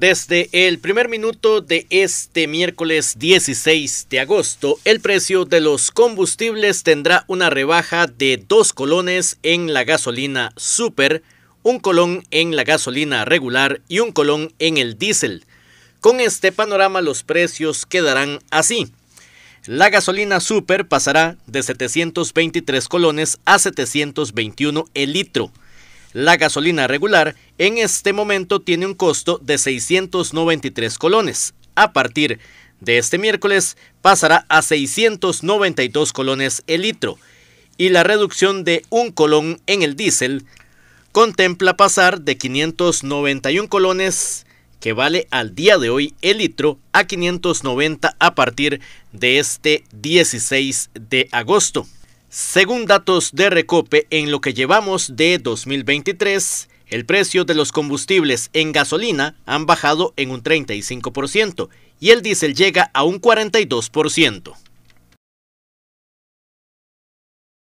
Desde el primer minuto de este miércoles 16 de agosto, el precio de los combustibles tendrá una rebaja de dos colones en la gasolina super, un colón en la gasolina regular y un colón en el diésel. Con este panorama los precios quedarán así. La gasolina super pasará de 723 colones a 721 el litro. La gasolina regular en este momento tiene un costo de 693 colones. A partir de este miércoles pasará a 692 colones el litro y la reducción de un colón en el diésel contempla pasar de 591 colones que vale al día de hoy el litro a 590 a partir de este 16 de agosto. Según datos de Recope, en lo que llevamos de 2023, el precio de los combustibles en gasolina han bajado en un 35% y el diésel llega a un 42%.